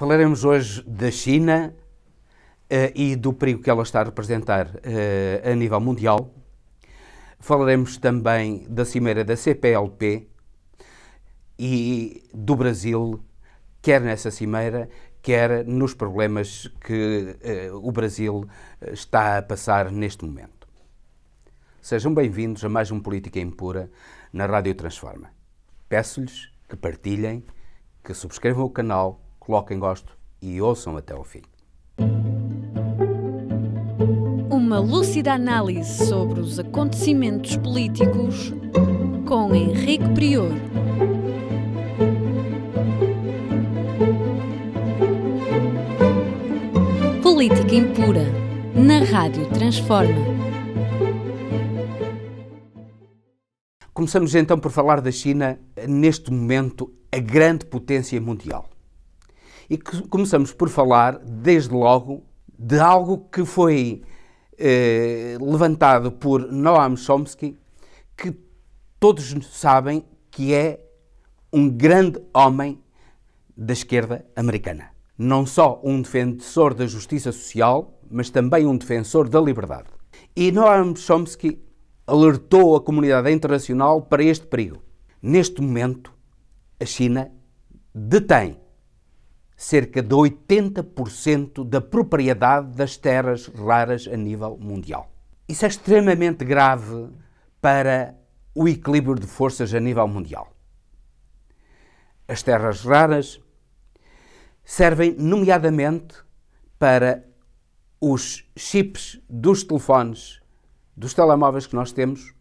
Falaremos hoje da China uh, e do perigo que ela está a representar uh, a nível mundial. Falaremos também da cimeira da CPLP e do Brasil, quer nessa cimeira, quer nos problemas que uh, o Brasil está a passar neste momento. Sejam bem-vindos a mais um Política Impura na Rádio Transforma. Peço-lhes que partilhem, que subscrevam o canal coloquem gosto e ouçam até ao fim. Uma lúcida análise sobre os acontecimentos políticos com Henrique Prior. Política Impura, na Rádio Transforma. Começamos então por falar da China, neste momento, a grande potência mundial. E começamos por falar, desde logo, de algo que foi eh, levantado por Noam Chomsky, que todos sabem que é um grande homem da esquerda americana. Não só um defensor da justiça social, mas também um defensor da liberdade. E Noam Chomsky alertou a comunidade internacional para este perigo. Neste momento, a China detém cerca de 80% da propriedade das terras raras a nível mundial. Isso é extremamente grave para o equilíbrio de forças a nível mundial. As terras raras servem, nomeadamente, para os chips dos telefones, dos telemóveis que nós temos,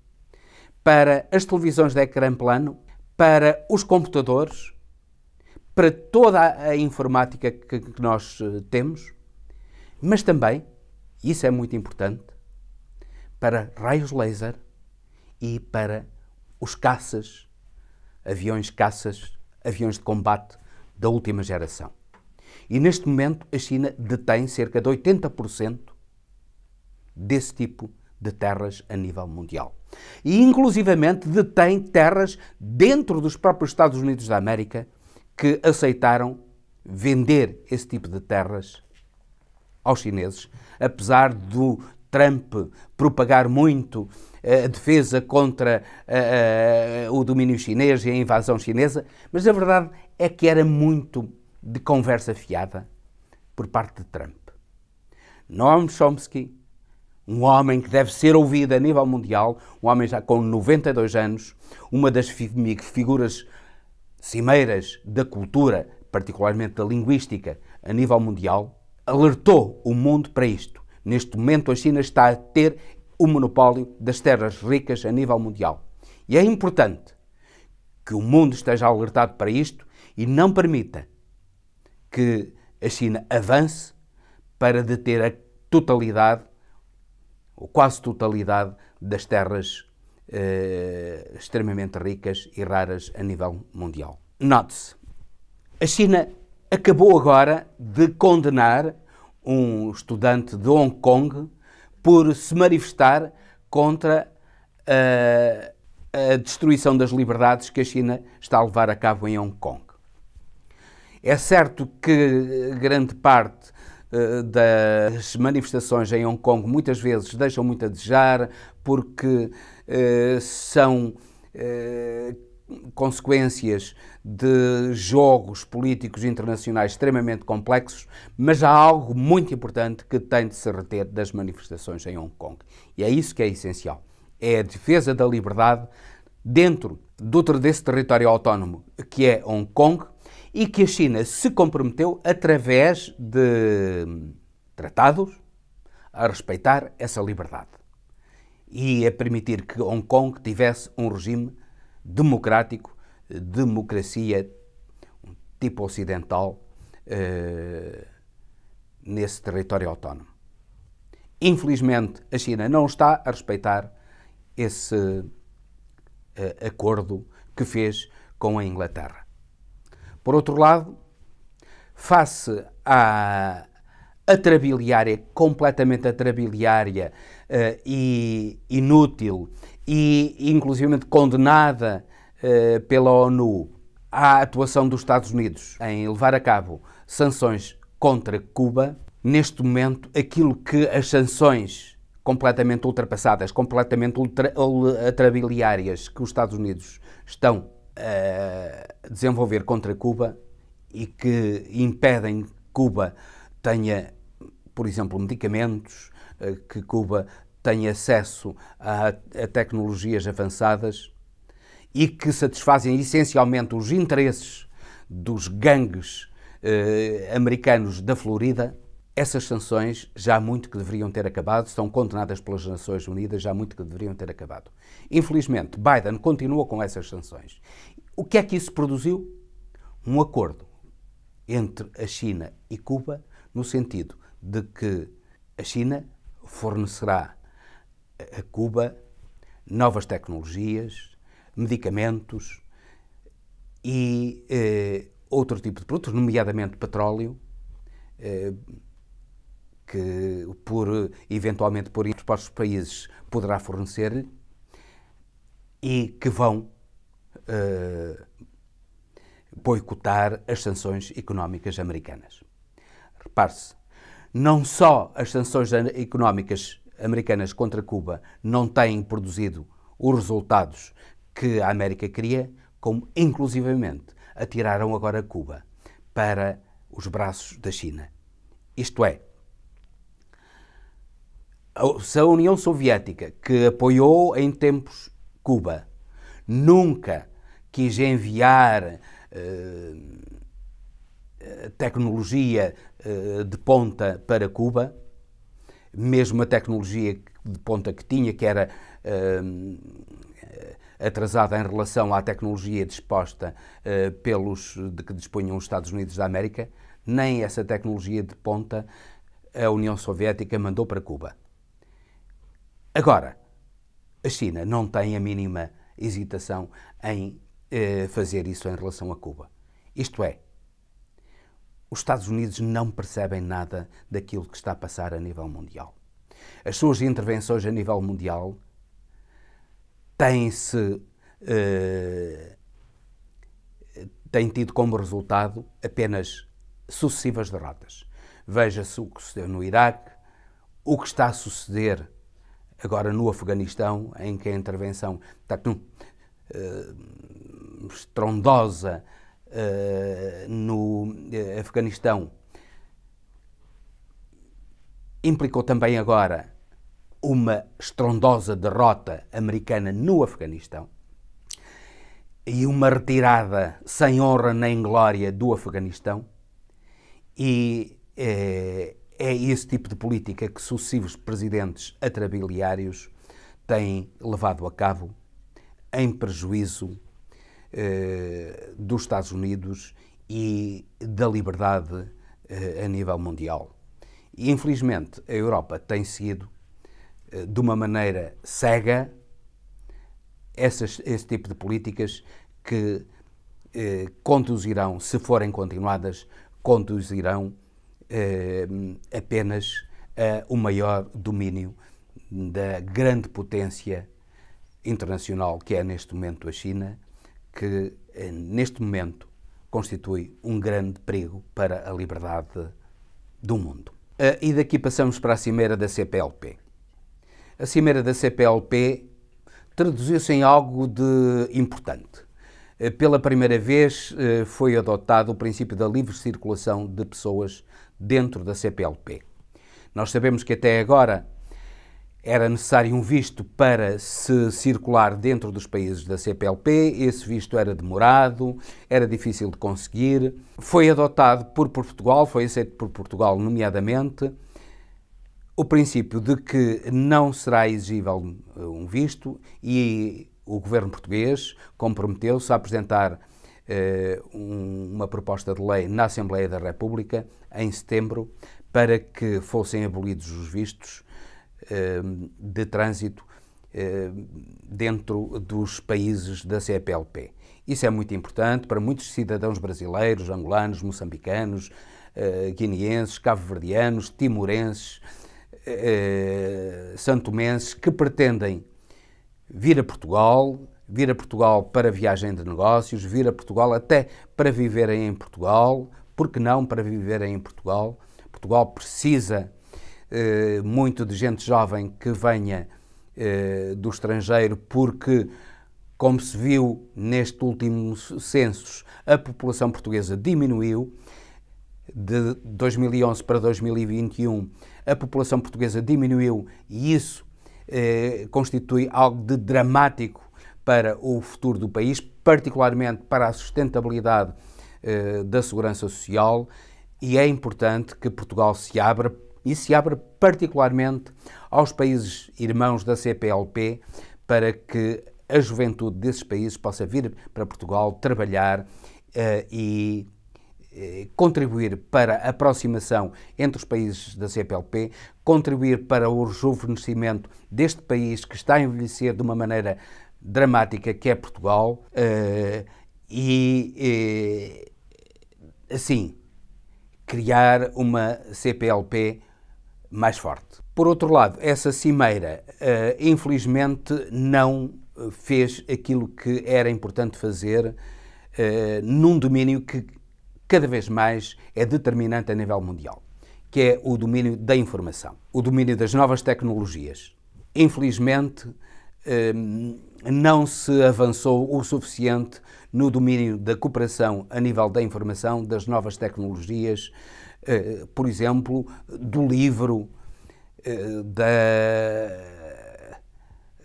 para as televisões de ecrã plano, para os computadores para toda a informática que, que nós eh, temos, mas também, isso é muito importante, para raios laser e para os caças, aviões caças, aviões de combate da última geração. E neste momento a China detém cerca de 80% desse tipo de terras a nível mundial. E inclusivamente detém terras dentro dos próprios Estados Unidos da América que aceitaram vender esse tipo de terras aos chineses, apesar do Trump propagar muito eh, a defesa contra a, eh, a, eh, o domínio chinês e a invasão chinesa, mas a verdade é que era muito de conversa fiada por parte de Trump. Noam Chomsky, um homem que deve ser ouvido a nível mundial, um homem já com 92 anos, uma das figuras cimeiras da cultura, particularmente da linguística, a nível mundial, alertou o mundo para isto. Neste momento, a China está a ter o monopólio das terras ricas a nível mundial. E é importante que o mundo esteja alertado para isto e não permita que a China avance para deter a totalidade, ou quase totalidade, das terras eh, extremamente ricas e raras a nível mundial. Note-se, a China acabou agora de condenar um estudante de Hong Kong por se manifestar contra a, eh, a destruição das liberdades que a China está a levar a cabo em Hong Kong. É certo que grande parte uh, das manifestações em Hong Kong muitas vezes deixam muito a desejar, porque eh, são eh, consequências de jogos políticos internacionais extremamente complexos, mas há algo muito importante que tem de se reter das manifestações em Hong Kong. E é isso que é essencial. É a defesa da liberdade dentro do, desse território autónomo que é Hong Kong e que a China se comprometeu através de tratados a respeitar essa liberdade e a permitir que Hong Kong tivesse um regime democrático, democracia tipo ocidental, eh, nesse território autónomo. Infelizmente, a China não está a respeitar esse eh, acordo que fez com a Inglaterra. Por outro lado, face à atrabiliária, é completamente atrabiliária uh, eh, e inútil e inclusivamente condenada uh, pela ONU à atuação dos Estados Unidos em levar a cabo sanções contra Cuba, neste momento aquilo que as sanções completamente ultrapassadas, completamente atrabiliárias eh, que os Estados Unidos estão a desenvolver contra Cuba e que impedem que Cuba tenha por exemplo, medicamentos, eh, que Cuba tem acesso a, a tecnologias avançadas e que satisfazem essencialmente os interesses dos gangues eh, americanos da Florida, essas sanções já muito que deveriam ter acabado, são condenadas pelas Nações Unidas, já muito que deveriam ter acabado. Infelizmente, Biden continua com essas sanções. O que é que isso produziu? Um acordo entre a China e Cuba no sentido de que a China fornecerá a Cuba novas tecnologias, medicamentos e eh, outro tipo de produtos, nomeadamente petróleo, eh, que por eventualmente por outros países poderá fornecer-lhe e que vão eh, boicotar as sanções económicas americanas. Repare-se, não só as sanções económicas americanas contra Cuba não têm produzido os resultados que a América queria, como inclusivamente atiraram agora Cuba para os braços da China. Isto é, se a União Soviética, que apoiou em tempos Cuba, nunca quis enviar eh, eh tecnologia eh, de ponta para Cuba, mesmo a tecnologia de ponta que tinha, que era eh, atrasada em relação à tecnologia disposta eh, pelos de que dispunham os Estados Unidos da América, nem essa tecnologia de ponta a União Soviética mandou para Cuba. Agora, a China não tem a mínima hesitação em fazer isso em relação a Cuba. Isto é, os Estados Unidos não percebem nada daquilo que está a passar a nível mundial. As suas intervenções a nível mundial têm-se. Eh, tido como resultado apenas sucessivas derrotas. Veja-se o que sucedeu no Iraque, o que está a suceder agora no Afeganistão, em que a intervenção está tão, eh, estrondosa eh, no eh, Afeganistão implicou também agora uma estrondosa derrota americana no Afeganistão e uma retirada sem honra nem glória do Afeganistão. E eh, é esse tipo de política que sucessivos presidentes atrabiliários têm levado a cabo em prejuízo eh, dos Estados Unidos e da liberdade eh, a nível mundial. E, infelizmente, a Europa tem seguido eh, de uma maneira cega essas, esse tipo de políticas que eh, conduzirão, se forem continuadas, conduzirão eh, apenas a maior domínio da grande potência internacional que é neste momento a China, que eh, neste momento constitui um grande perigo para a liberdade do mundo. Ah, e daqui passamos para a cimeira da CPLP. A cimeira da CPLP traduziu-se em algo de importante. Ah, pela primeira vez ah, foi adotado o princípio da livre circulação de pessoas dentro da CPLP. Nós sabemos que até agora era necessário um visto para se circular dentro dos países da CPLP, esse visto era demorado, era difícil de conseguir. Foi adotado por Portugal, foi aceito por Portugal, nomeadamente, o princípio de que não será exigível eh, um visto e o governo português comprometeu-se a apresentar eh, um, uma proposta de lei na Assembleia da República em setembro para que fossem abolidos os vistos Ehm, de trânsito ehm, dentro dos países da CPLP. Isso é muito importante para muitos cidadãos brasileiros, angolanos, moçambicanos, eh, guineenses, cabo-verdianos, timorenses, eh, santomenses que pretendem vir a Portugal, vir a Portugal para viagem de negócios, vir a Portugal até para viverem em Portugal, porque não para viverem em Portugal. Portugal precisa eh, muito de gente jovem que venha eh, do estrangeiro, porque, como se viu neste último censo, a população portuguesa diminuiu. De 2011 para 2021, a população portuguesa diminuiu e isso eh, constitui algo de dramático para o futuro do país, particularmente para a sustentabilidade da segurança social e é importante que Portugal se abra e se abre particularmente aos países irmãos da CPLP para que a juventude desses países possa vir para Portugal trabalhar uh, e eh, contribuir para a aproximação entre os países da CPLP, contribuir para o rejuvenescimento deste país que está a envelhecer de uma maneira dramática, que é Portugal, eh, e, assim criar uma CPLP mais forte. Por outro lado, essa cimeira, eh, infelizmente, não eh, fez aquilo que era importante fazer eh, num domínio que cada vez mais é determinante a nível mundial, que é o domínio da informação, o domínio das novas tecnologias. Infelizmente, não se avançou o suficiente no domínio da cooperação a nível da informação, das novas tecnologias, eh, por exemplo, do livro eh, da,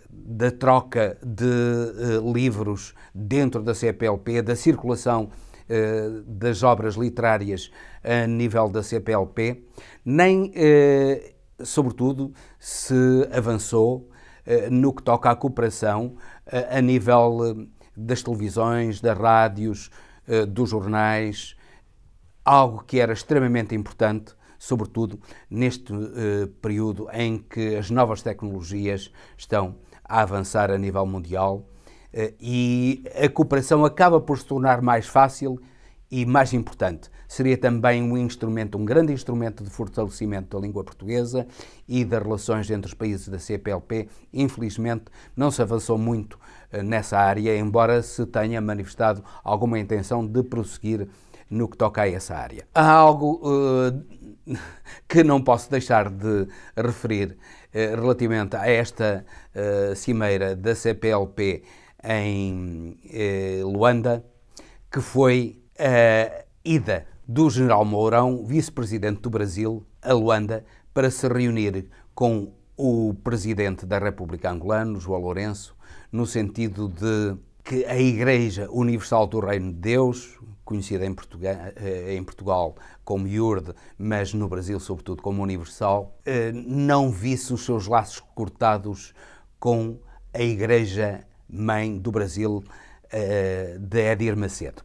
da troca de eh, livros dentro da CPLP, da circulação das obras literárias a nível da CPLP, nem, sobretudo, se avançou no que toca à cooperação a nível das televisões, das rádios, dos jornais, algo que era extremamente importante, sobretudo neste eh, período em que as novas tecnologias estão a avançar a nível mundial eh, e a cooperação acaba por se tornar mais fácil e mais importante. Seria também um instrumento, um grande instrumento de fortalecimento da língua portuguesa e das relações entre os países da CPLP. Infelizmente, não se avançou muito eh, nessa área, embora se tenha manifestado alguma intenção de prosseguir no que toca a essa área. Há algo uh, que não posso deixar de referir uh, relativamente a esta uh, cimeira da CPLP em Luanda, que foi a ida do general Mourão, vice-presidente do Brasil, a Luanda, para se reunir com o presidente da República Angolana, João Lourenço, no sentido de que a Igreja Universal do Reino de Deus, conhecida em, Portugal, eh, em Portugal como IURD, mas no Brasil, sobretudo, como Universal, eh, não visse os seus laços cortados com a Igreja Mãe do Brasil eh, de Edir Macedo.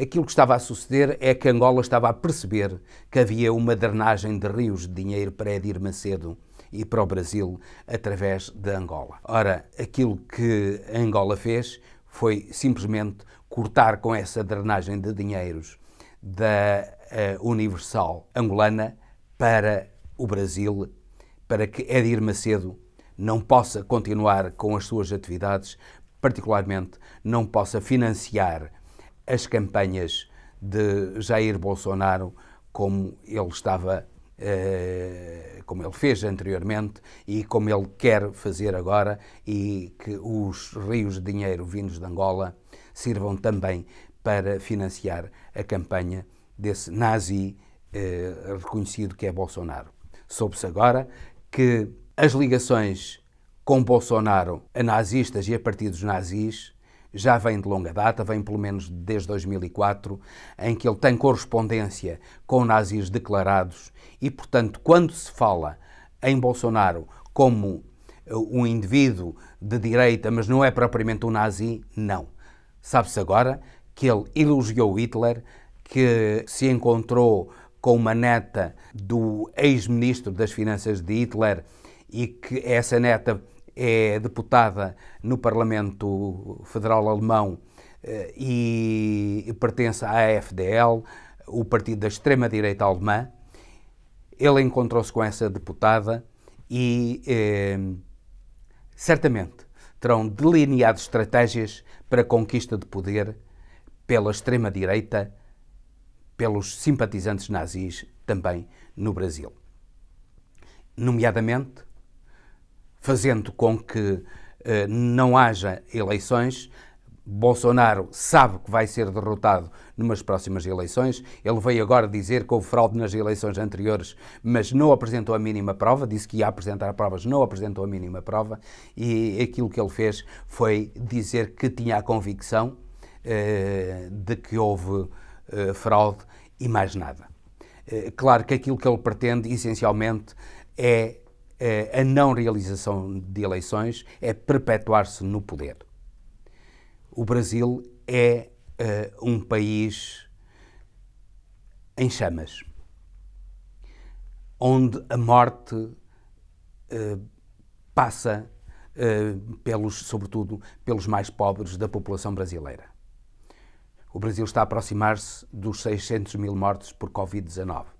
Aquilo que estava a suceder é que Angola estava a perceber que havia uma drenagem de rios de dinheiro para Edir Macedo e para o Brasil através de Angola. Ora, aquilo que Angola fez foi simplesmente cortar com essa drenagem de dinheiros da uh, Universal Angolana para o Brasil, para que Edir Macedo não possa continuar com as suas atividades, particularmente não possa financiar as campanhas de Jair Bolsonaro como ele estava eh, como ele fez anteriormente e como ele quer fazer agora, e que os rios de dinheiro vindos de Angola sirvam também para financiar a campanha desse nazi eh, reconhecido que é Bolsonaro. Soube-se agora que as ligações com Bolsonaro a nazistas e a partidos nazis já vem de longa data, vem pelo menos desde 2004, em que ele tem correspondência com nazis declarados e, portanto, quando se fala em Bolsonaro como eh, um indivíduo de direita, mas não é propriamente um nazi, não. Sabe-se agora que ele elogiou Hitler, que se encontrou com uma neta do ex-ministro das Finanças de Hitler e que essa neta é deputada no Parlamento Federal Alemão eh, e pertence à AFDL, o partido da extrema-direita alemã. Ele encontrou-se com essa deputada e eh, certamente terão delineado estratégias para a conquista de poder pela extrema-direita, pelos simpatizantes nazis também no Brasil. Nomeadamente, fazendo com que eh, não haja eleições. Bolsonaro sabe que vai ser derrotado numas próximas eleições. Ele veio agora dizer que houve fraude nas eleições anteriores, mas não apresentou a mínima prova. Disse que ia apresentar provas, não apresentou a mínima prova. E aquilo que ele fez foi dizer que tinha a convicção eh, de que houve eh, fraude e mais nada. claro que aquilo que ele pretende, essencialmente, é eh, a não realização de eleições é perpetuar-se no poder. O Brasil é uh, um país em chamas, onde a morte uh, passa, uh, pelos, sobretudo, pelos mais pobres da população brasileira. O Brasil está a aproximar-se dos 600 mil mortos por Covid-19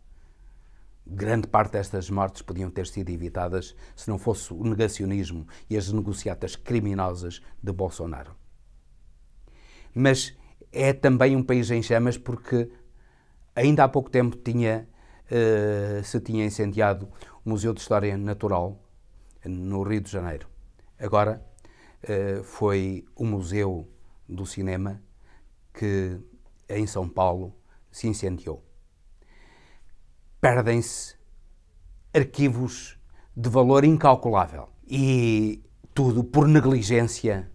grande parte destas mortes podiam ter sido evitadas se não fosse o negacionismo e as negociatas criminosas de Bolsonaro. Mas é também um país em chamas porque ainda há pouco tempo tinha, uh, se tinha incendiado o Museu de História Natural eh, no Rio de Janeiro. Agora uh, foi o Museu do Cinema que em São Paulo se incendiou perdem-se arquivos de valor incalculável. E tudo por negligência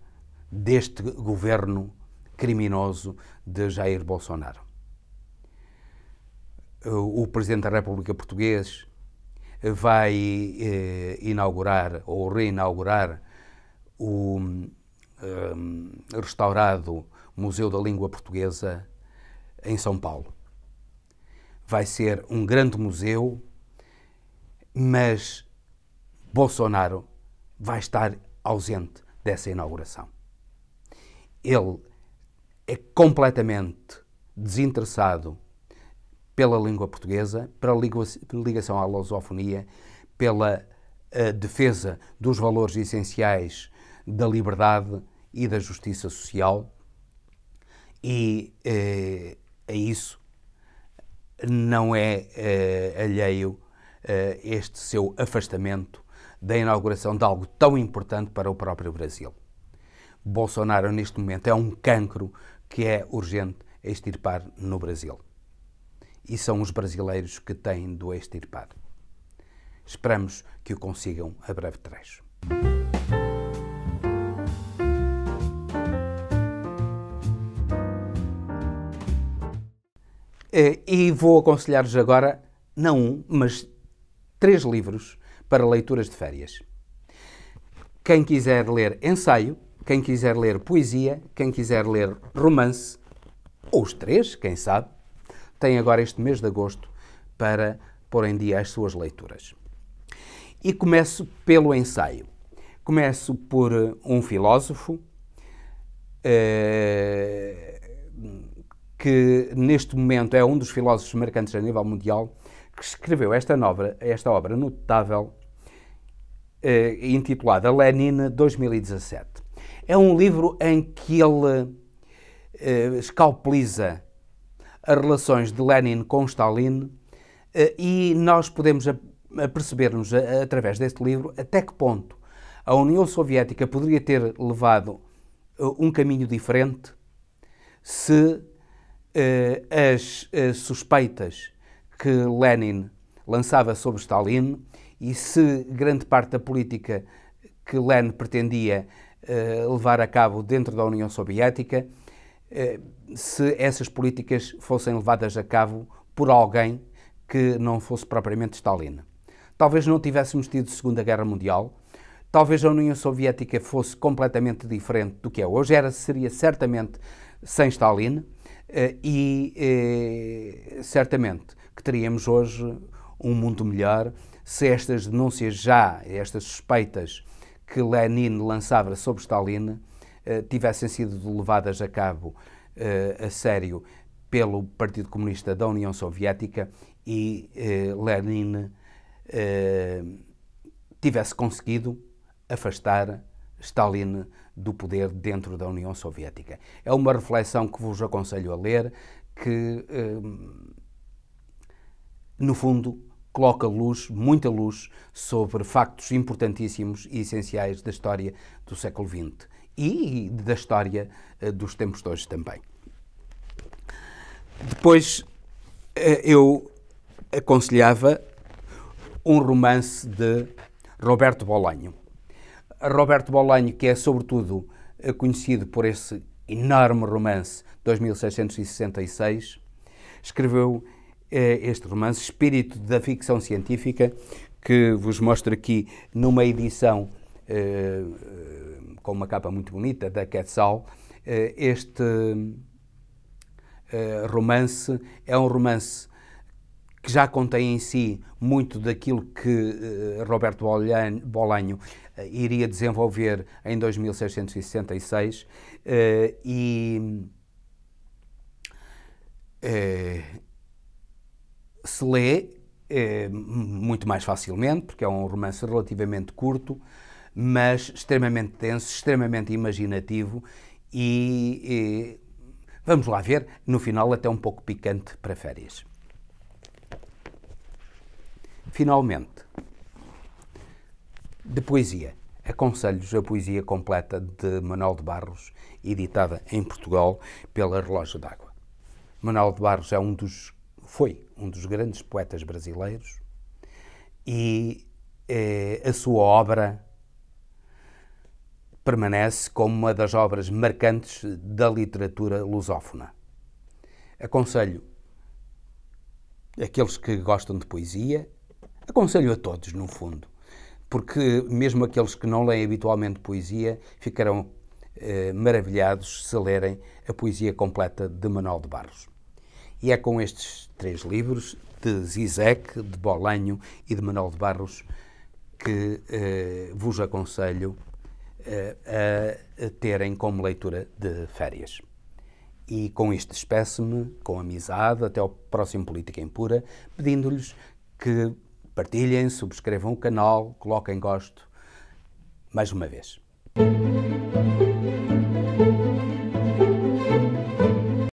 deste governo criminoso de Jair Bolsonaro. O Presidente da República Português vai eh, inaugurar ou reinaugurar o eh, restaurado Museu da Língua Portuguesa em São Paulo vai ser um grande museu, mas Bolsonaro vai estar ausente dessa inauguração. Ele é completamente desinteressado pela língua portuguesa, pela ligação à lusofonia, pela eh, defesa dos valores essenciais da liberdade e da justiça social, e eh, a é isso não é uh, alheio uh, este seu afastamento da inauguração de algo tão importante para o próprio Brasil. Bolsonaro, neste momento, é um cancro que é urgente extirpar no Brasil. E são os brasileiros que têm de o extirpar. Esperamos que o consigam a breve trecho. Eh, e vou aconselhar-vos agora, não um, mas três livros para leituras de férias. Quem quiser ler ensaio, quem quiser ler poesia, quem quiser ler romance, ou os três, quem sabe, tem agora este mês de agosto para pôr em dia as suas leituras. E começo pelo ensaio. Começo por eh, um filósofo eh, que neste momento é um dos filósofos marcantes a nível mundial, que escreveu esta, nova, esta obra notável eh, intitulada Lenin 2017. É um livro em que ele eh, escalpeliza as relações de Lenin com Stalin eh, e nós podemos aperceber-nos através deste livro até que ponto a União Soviética poderia ter levado eh, um caminho diferente se eh, as eh, suspeitas que Lenin lançava sobre Stalin e se grande parte da política que Lenin pretendia eh, levar a cabo dentro da União Soviética, se essas políticas fossem levadas a cabo por alguém que não fosse propriamente Stalin. Talvez não tivéssemos tido Segunda Guerra Mundial, talvez a União Soviética fosse completamente diferente do que é hoje, era, seria certamente sem Stalin, eh, e eh, certamente que teríamos hoje um mundo melhor se estas denúncias já, estas suspeitas que Lenin lançava sobre Stalin, eh, tivessem sido levadas a cabo a sério pelo Partido Comunista da União Soviética e Lenin tivesse conseguido afastar Stalin do poder dentro da União Soviética. É uma reflexão que vos aconselho a ler, que, hum, no fundo, coloca luz, muita luz, sobre factos importantíssimos e essenciais da história do século XX e da história eh, dos tempos de hoje também. Depois eh, eu aconselhava um romance de Roberto Bolanho, Roberto Bolanho, que é sobretudo eh, conhecido por esse enorme romance 2666, escreveu eh, este romance, Espírito da Ficção Científica, que vos mostro aqui numa edição eh, eh, com uma capa muito bonita da Quetzal. Eh, este eh, romance é um romance que já contém em si muito daquilo que Roberto Bolanho eh, iria desenvolver em 2666 e eh, eh, se lê muito mais facilmente, porque é um romance relativamente curto, mas extremamente denso, extremamente imaginativo e, e, vamos lá ver, no final até um pouco picante para férias. Finalmente, de poesia. Aconselho-vos a poesia completa de Manuel de Barros, editada em Portugal pela Relógio d'Água. Manuel de Barros é um dos, foi um dos grandes poetas brasileiros e eh, a sua obra permanece como uma das obras marcantes da literatura lusófona. Aconselho aqueles que gostam de poesia, aconselho a todos, no fundo, porque mesmo aqueles que não leem habitualmente poesia ficarão eh, maravilhados se lerem a poesia completa de Manuel de Barros. E é com estes três livros, de Zizek, de Bolanho e de Manuel de Barros, que eh, vos aconselho eh, a, a terem como leitura de férias. E com este espécime, com amizade, até ao próximo Política Impura, pedindo-lhes que Partilhem, subscrevam o canal, coloquem gosto. Mais uma vez.